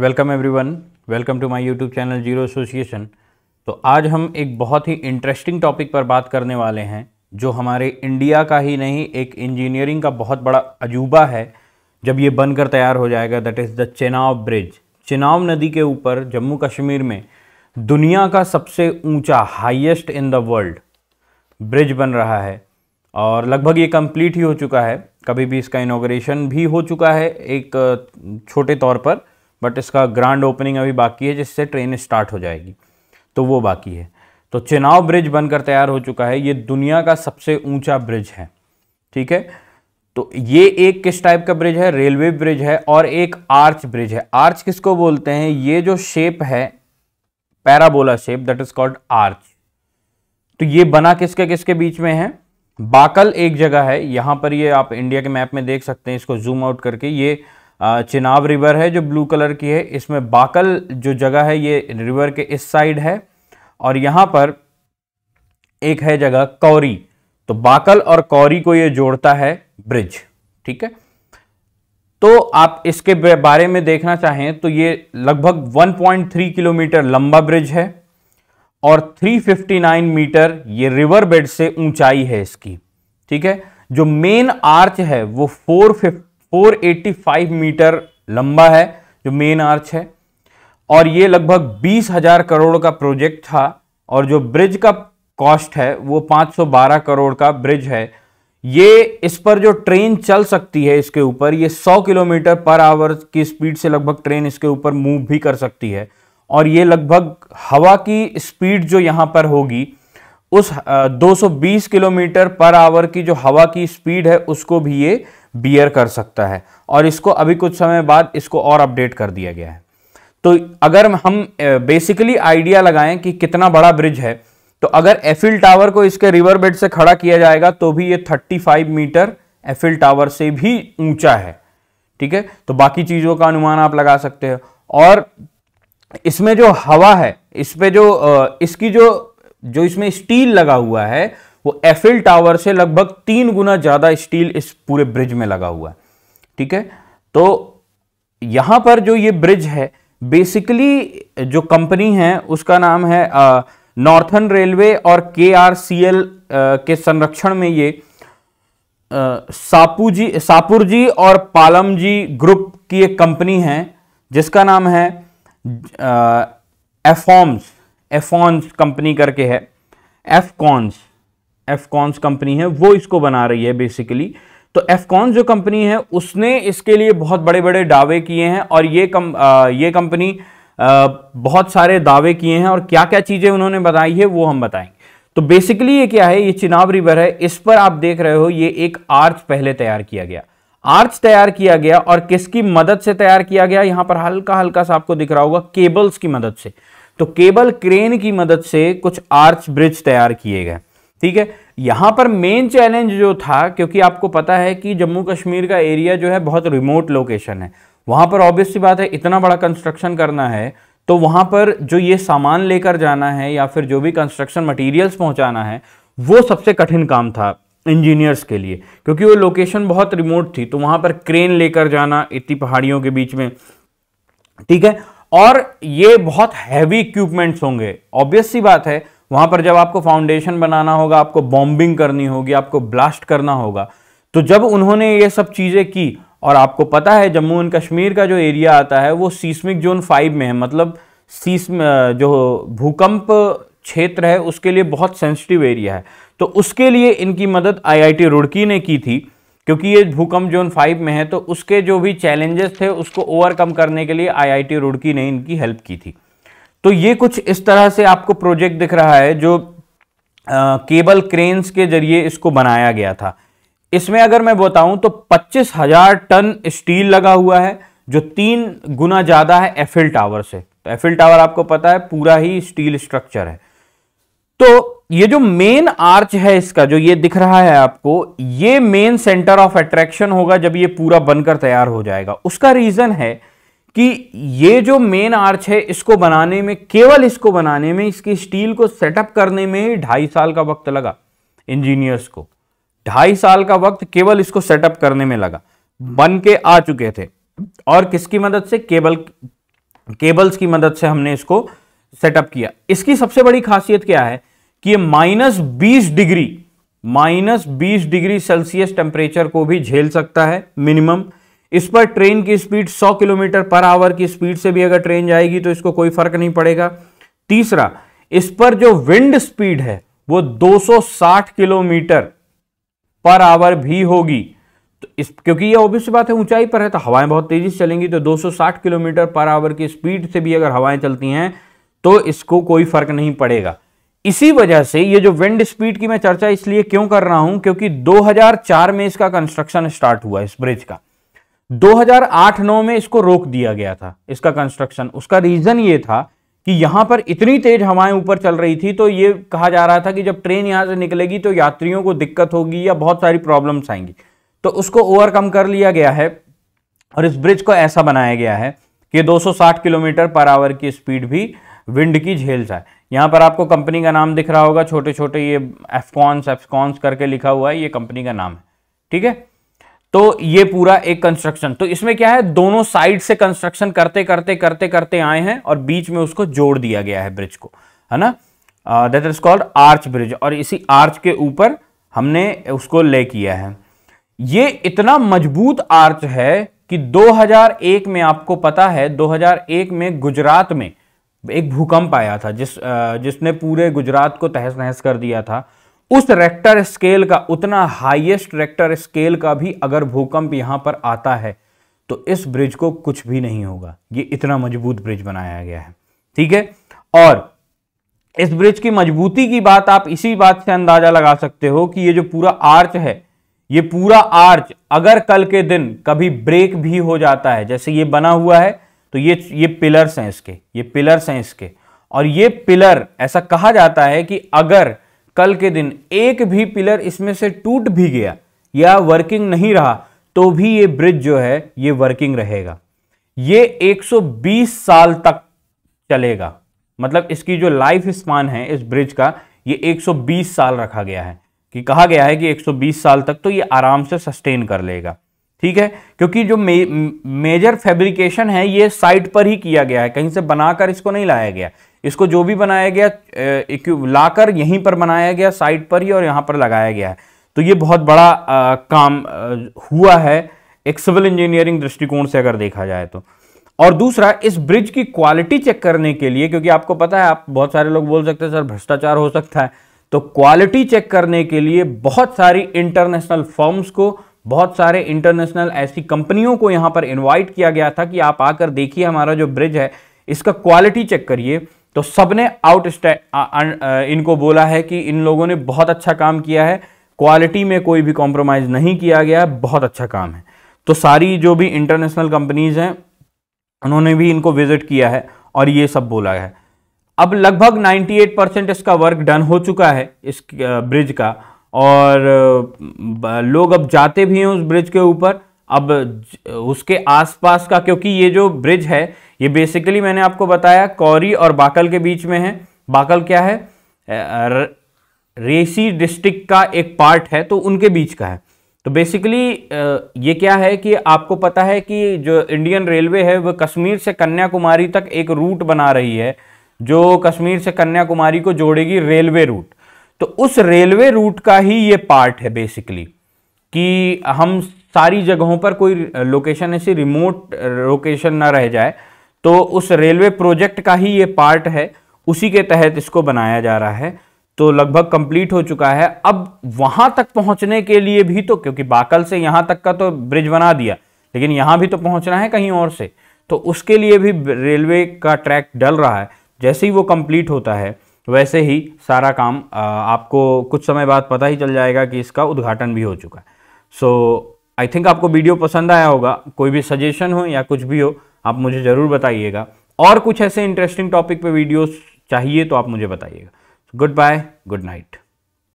welcome everyone welcome to my YouTube channel zero association तो आज हम एक बहुत ही इंटरेस्टिंग टॉपिक पर बात करने वाले हैं जो हमारे इंडिया का ही नहीं एक इंजीनियरिंग का बहुत बड़ा अजूबा है जब ये बनकर तैयार हो जाएगा that is the Chenab bridge Chenab नदी के ऊपर जम्मू कश्मीर में दुनिया का सबसे ऊँचा highest in the world bridge बन रहा है और लगभग ये कंप्लीट ही हो चुका है कभी भी इसका इनोग्रेशन भी हो चुका है एक छोटे तौर पर बट इसका ग्रांड ओपनिंग अभी बाकी है जिससे ट्रेन स्टार्ट हो जाएगी तो वो बाकी है तो चेनाव ब्रिज बनकर तैयार हो चुका है ये दुनिया का सबसे ऊंचा ब्रिज है ठीक है तो ये एक किस टाइप का ब्रिज है रेलवे ब्रिज है और एक आर्च ब्रिज है आर्च किसको बोलते हैं ये जो शेप है parabola shape that is called arch तो ये बना किसके किसके बीच में है बाकल एक जगह है यहां पर ये आप इंडिया के मैप में देख सकते हैं इसको जूम आउट करके ये चिनाब रिवर है जो ब्लू कलर की है इसमें बाकल जो जगह है ये रिवर के इस साइड है और यहाँ पर एक है जगह कौरी तो बाकल और कौरी को ये जोड़ता है ब्रिज ठीक है तो आप इसके बारे में देखना चाहें तो ये लगभग 1.3 किलोमीटर लंबा ब्रिज है और 359 मीटर ये रिवर बेड से ऊंचाई है इसकी ठीक है जो मेन आर्च है वो 485 मीटर लंबा है जो मेन आर्च है और ये लगभग बीस हजार करोड़ का प्रोजेक्ट था और जो ब्रिज का कॉस्ट है वो 512 करोड़ का ब्रिज है ये इस पर जो ट्रेन चल सकती है इसके ऊपर ये 100 किलोमीटर पर आवर की स्पीड से लगभग ट्रेन इसके ऊपर मूव भी कर सकती है और ये लगभग हवा की स्पीड जो यहाँ पर होगी उस 220 किलोमीटर पर आवर की जो हवा की स्पीड है उसको भी ये बियर कर सकता है और इसको अभी कुछ समय बाद इसको और अपडेट कर दिया गया है तो अगर हम बेसिकली आइडिया लगाएं कि कितना बड़ा ब्रिज है तो अगर एफिल टावर को इसके रिवर बेड से खड़ा किया जाएगा तो भी ये 35 मीटर एफिल टावर से भी ऊंचा है ठीक है तो बाकी चीज़ों का अनुमान आप लगा सकते हो और इसमें जो हवा है इसमें जो इसकी जो जो इसमें स्टील लगा हुआ है वो एफिल टावर से लगभग तीन गुना ज़्यादा स्टील इस पूरे ब्रिज में लगा हुआ है ठीक है तो यहां पर जो ये ब्रिज है बेसिकली जो कंपनी है उसका नाम है नॉर्थन रेलवे और के आर सी एल के संरक्षण में ये सापूजी जी और जी ग्रुप की एक कंपनी है जिसका नाम है एफॉम्स एफॉन्स कंपनी करके है एफकॉन्स एफकॉन्स कंपनी है वो इसको बना रही है बेसिकली तो एफकॉन जो कंपनी है उसने इसके लिए बहुत बड़े बड़े दावे किए हैं और ये कम आ, ये कंपनी बहुत सारे दावे किए हैं और क्या क्या चीज़ें उन्होंने बताई है वो हम बताएंगे तो बेसिकली ये क्या है ये चिनाब रिवर है इस पर आप देख रहे हो ये एक आर्च पहले तैयार किया गया आर्च तैयार किया गया और किसकी मदद से तैयार किया गया यहां पर हल्का हल्का सा आपको दिख रहा होगा केबल्स की मदद से तो केबल क्रेन की मदद से कुछ आर्च ब्रिज तैयार किए गए ठीक है यहां पर मेन चैलेंज जो था क्योंकि आपको पता है कि जम्मू कश्मीर का एरिया जो है बहुत रिमोट लोकेशन है वहां पर ऑब्वियसली बात है इतना बड़ा कंस्ट्रक्शन करना है तो वहां पर जो ये सामान लेकर जाना है या फिर जो भी कंस्ट्रक्शन मटेरियल्स पहुंचाना है वो सबसे कठिन काम था इंजीनियर्स के लिए क्योंकि वो लोकेशन बहुत रिमोट थी तो वहां पर क्रेन लेकर जाना इतनी पहाड़ियों के बीच में ठीक है और ये बहुत हैवी इक्विपमेंट्स होंगे ऑब्वियस सी बात है वहाँ पर जब आपको फाउंडेशन बनाना होगा आपको बॉम्बिंग करनी होगी आपको ब्लास्ट करना होगा तो जब उन्होंने ये सब चीज़ें की और आपको पता है जम्मू एंड कश्मीर का जो एरिया आता है वो सीस्मिक जोन फाइव में है मतलब सीस्म जो भूकंप क्षेत्र है उसके लिए बहुत सेंसिटिव एरिया है तो उसके लिए इनकी मदद आईआईटी रुड़की ने की थी क्योंकि ये भूकंप जोन फाइव में है तो उसके जो भी चैलेंजेस थे उसको ओवरकम करने के लिए आईआईटी रुड़की ने इनकी हेल्प की थी तो ये कुछ इस तरह से आपको प्रोजेक्ट दिख रहा है जो आ, केबल क्रेन्स के जरिए इसको बनाया गया था इसमें अगर मैं बताऊं तो पच्चीस हजार टन स्टील लगा हुआ है जो तीन गुना ज़्यादा है एफिल टावर से तो एफिल टावर आपको पता है पूरा ही स्टील स्ट्रक्चर है तो ये जो मेन आर्च है इसका जो ये दिख रहा है आपको ये मेन सेंटर ऑफ अट्रैक्शन होगा जब ये पूरा बनकर तैयार हो जाएगा उसका रीजन है कि ये जो मेन आर्च है इसको बनाने में केवल इसको बनाने में इसकी स्टील को सेटअप करने में ढाई साल का वक्त लगा इंजीनियर्स को ढाई साल का वक्त केवल इसको सेटअप करने में लगा बन के आ चुके थे और किसकी मदद से केबल केबल्स की मदद से हमने इसको सेटअप किया इसकी सबसे बड़ी खासियत क्या है कि ये माइनस बीस डिग्री माइनस बीस डिग्री सेल्सियस टेम्परेचर को भी झेल सकता है मिनिमम इस पर ट्रेन की स्पीड 100 किलोमीटर पर आवर की स्पीड से भी अगर ट्रेन जाएगी तो इसको कोई फर्क नहीं पड़ेगा तीसरा इस पर जो विंड स्पीड है वो 260 किलोमीटर पर आवर भी होगी तो इस क्योंकि ये ऑब्वियस बात है ऊंचाई पर है तो हवाएं बहुत तेजी से चलेंगी तो 260 किलोमीटर पर आवर की स्पीड से भी अगर हवाएं चलती हैं तो इसको कोई फर्क नहीं पड़ेगा इसी वजह से ये जो विंड स्पीड की मैं चर्चा इसलिए क्यों कर रहा हूं क्योंकि 2004 में इसका कंस्ट्रक्शन स्टार्ट हुआ इस ब्रिज का 2008-9 में इसको रोक दिया गया था इसका कंस्ट्रक्शन उसका रीजन ये था कि यहां पर इतनी तेज हवाएं ऊपर चल रही थी तो ये कहा जा रहा था कि जब ट्रेन यहां से निकलेगी तो यात्रियों को दिक्कत होगी या बहुत सारी प्रॉब्लम्स आएंगी तो उसको ओवरकम कर लिया गया है और इस ब्रिज को ऐसा बनाया गया है कि 260 किलोमीटर पर आवर की स्पीड भी विंड की झेल जाए यहां पर आपको कंपनी का नाम दिख रहा होगा छोटे छोटे ये एफकॉन्स एफकॉन्स करके लिखा हुआ है ये कंपनी का नाम है ठीक है तो ये पूरा एक कंस्ट्रक्शन तो इसमें क्या है दोनों साइड से कंस्ट्रक्शन करते करते करते करते आए हैं और बीच में उसको जोड़ दिया गया है ब्रिज को है ना that is called arch bridge और इसी आर्च के ऊपर हमने उसको ले किया है ये इतना मजबूत आर्च है कि 2001 में आपको पता है 2001 में गुजरात में एक भूकंप आया था जिस uh, जिसने पूरे गुजरात को तहस नहस कर दिया था उस रेक्टर स्केल का उतना हाईएस्ट रेक्टर स्केल का भी अगर भूकंप यहां पर आता है तो इस ब्रिज को कुछ भी नहीं होगा ये इतना मजबूत ब्रिज बनाया गया है ठीक है और इस ब्रिज की मजबूती की बात आप इसी बात से अंदाजा लगा सकते हो कि ये जो पूरा आर्च है ये पूरा आर्च अगर कल के दिन कभी ब्रेक भी हो जाता है जैसे ये बना हुआ है तो ये ये पिलर्स हैं इसके ये पिलर्स हैं इसके और ये पिलर ऐसा कहा जाता है कि अगर कल के दिन एक भी पिलर इसमें से टूट भी गया या वर्किंग नहीं रहा तो भी ये ब्रिज जो है ये वर्किंग रहेगा ये 120 साल तक चलेगा मतलब इसकी जो लाइफ स्पान है इस ब्रिज का ये 120 साल रखा गया है कि कहा गया है कि 120 साल तक तो ये आराम से सस्टेन कर लेगा ठीक है क्योंकि जो मे, मेजर फैब्रिकेशन है ये साइट पर ही किया गया है कहीं से बनाकर इसको नहीं लाया गया इसको जो भी बनाया गया लाकर यहीं पर बनाया गया साइट पर ही और यहां पर लगाया गया है तो ये बहुत बड़ा आ, काम आ, हुआ है एक सिविल इंजीनियरिंग दृष्टिकोण से अगर देखा जाए तो और दूसरा इस ब्रिज की क्वालिटी चेक करने के लिए क्योंकि आपको पता है आप बहुत सारे लोग बोल सकते हैं सर भ्रष्टाचार हो सकता है तो क्वालिटी चेक करने के लिए बहुत सारी इंटरनेशनल फॉर्म्स को बहुत सारे इंटरनेशनल ऐसी कंपनियों को यहाँ पर इनवाइट किया गया था कि आप आकर देखिए हमारा जो ब्रिज है इसका क्वालिटी चेक करिए तो सबने आउट इनको बोला है कि इन लोगों ने बहुत अच्छा काम किया है क्वालिटी में कोई भी कॉम्प्रोमाइज़ नहीं किया गया बहुत अच्छा काम है तो सारी जो भी इंटरनेशनल कंपनीज़ हैं उन्होंने भी इनको विजिट किया है और ये सब बोला है अब लगभग 98 परसेंट इसका वर्क डन हो चुका है इस ब्रिज का और लोग अब जाते भी हैं उस ब्रिज के ऊपर अब उसके आसपास का क्योंकि ये जो ब्रिज है ये बेसिकली मैंने आपको बताया कौरी और बाकल के बीच में है बाकल क्या है रेसी डिस्ट्रिक्ट का एक पार्ट है तो उनके बीच का है तो बेसिकली ये क्या है कि आपको पता है कि जो इंडियन रेलवे है वह कश्मीर से कन्याकुमारी तक एक रूट बना रही है जो कश्मीर से कन्याकुमारी को जोड़ेगी रेलवे रूट तो उस रेलवे रूट का ही ये पार्ट है बेसिकली कि हम सारी जगहों पर कोई लोकेशन ऐसी रिमोट लोकेशन ना रह जाए तो उस रेलवे प्रोजेक्ट का ही ये पार्ट है उसी के तहत इसको बनाया जा रहा है तो लगभग कंप्लीट हो चुका है अब वहां तक पहुंचने के लिए भी तो क्योंकि बाकल से यहां तक का तो ब्रिज बना दिया लेकिन यहां भी तो पहुंचना है कहीं और से तो उसके लिए भी रेलवे का ट्रैक डल रहा है जैसे ही वो कंप्लीट होता है वैसे ही सारा काम आपको कुछ समय बाद पता ही चल जाएगा कि इसका उद्घाटन भी हो चुका है सो आई थिंक आपको वीडियो पसंद आया होगा कोई भी सजेशन हो या कुछ भी हो आप मुझे ज़रूर बताइएगा और कुछ ऐसे इंटरेस्टिंग टॉपिक पे वीडियोस चाहिए तो आप मुझे बताइएगा गुड बाय गुड नाइट